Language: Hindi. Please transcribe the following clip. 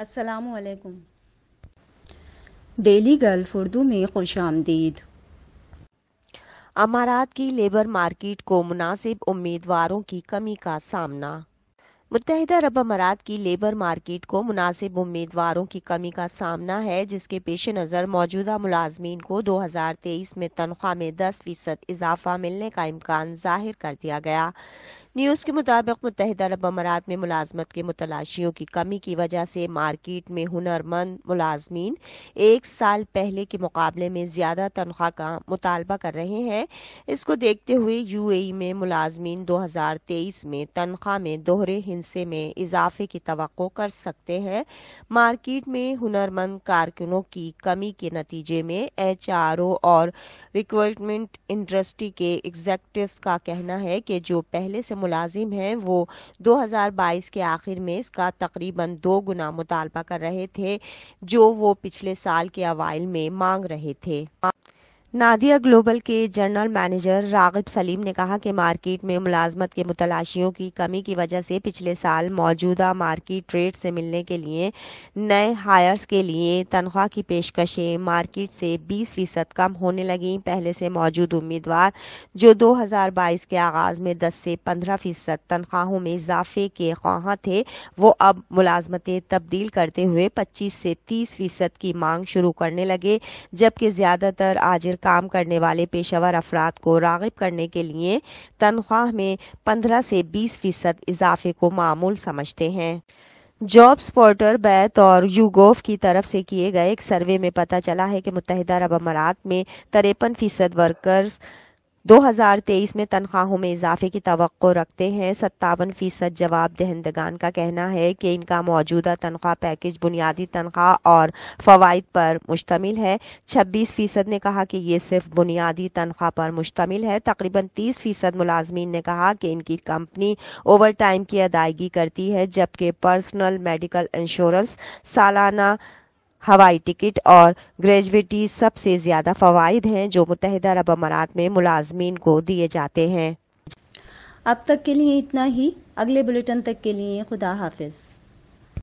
असलकुम डेली गल्फ उर्दू में खुश आमदीद अमारात की लेबर मार्केट को मुनासिब उम्मीदवारों की कमी का सामना मुतहद अरब अमारात की लेबर मार्केट को मुनासिब उम्मीदवारों की कमी का सामना है जिसके पेश नज़र मौजूदा मुलाजमीन को 2023 में तनख्वाह में 10 फीसद इजाफा मिलने का इम्कान जाहिर कर दिया गया न्यूज़ के मुताबिक मुतहद अरब अमारात में मुलाजमत के मुतलाशियों की कमी की वजह से मार्केट में हुनरमंद मुलाजमीन एक साल पहले के मुकाबले में ज़्यादा तनख्वाह का मुतालबा कर रहे हैं इसको देखते हुए यू ए में मुलाजमीन दो हज़ार तेईस में तनख्वाह में दोहरे हिस्से में इजाफे की तो कर सकते हैं मार्केट में हुनरमंद कारकुनों की कमी के नतीजे में एच आर ओ और रिक्रूटमेंट इंडस्ट्री के एग्जेक्टिव का कहना है कि जो पहले से मुलाजिम हैं वो 2022 के आखिर में इसका तकरीबन दो गुना मुतालबा कर रहे थे जो वो पिछले साल के अवाइल में मांग रहे थे नादिया ग्लोबल के जनरल मैनेजर रागिब सलीम ने कहा कि मार्केट में मुलाजमत के मुतलाशियों की कमी की वजह से पिछले साल मौजूदा मार्केट रेट से मिलने के लिए नए हायर्स के लिए तनख्वाह की पेशकशें मार्केट से 20 फीसद कम होने लगी पहले से मौजूद उम्मीदवार जो 2022 के आगाज में 10 से 15 फीसद तनख्वाहों में इजाफे के ख्वाह थे वो अब मुलाजमतें तब्दील करते हुए पच्चीस से तीस फीसद की मांग शुरू करने लगे जबकि ज़्यादातर आजिर काम करने वाले पेशेवर अफराद को रागब करने के लिए तनख्वाह में पंद्रह से बीस फीसद इजाफे को मामूल समझते हैं जॉब्स पोर्टर बैत और यूगोफ की तरफ से किए गए एक सर्वे में पता चला है कि मुतहदा अरब अमारात में तिरपन फीसद वर्कर्स 2023 में तनख्वाहों में इजाफे की तो रखते हैं सत्तावन फीसद जवाब दहंदगान का कहना है कि इनका मौजूदा तनख्वाह पैकेज बुनियादी तनख्वाह और फवाद पर मुश्तमिल है 26 फीसद ने कहा कि ये सिर्फ बुनियादी तनख्वाह पर मुश्तमिल है तकरीबन 30 फीसद मुलाजमीन ने कहा कि इनकी कंपनी ओवर टाइम की अदायगी करती है जबकि पर्सनल मेडिकल इंश्योरेंस सालाना हवाई टिकट और ग्रेजुटी सबसे ज्यादा फवायद हैं जो मुतहदा अरब अमारात में मुलाजमीन को दिए जाते हैं अब तक के लिए इतना ही अगले बुलेटिन तक के लिए खुदा हाफिज़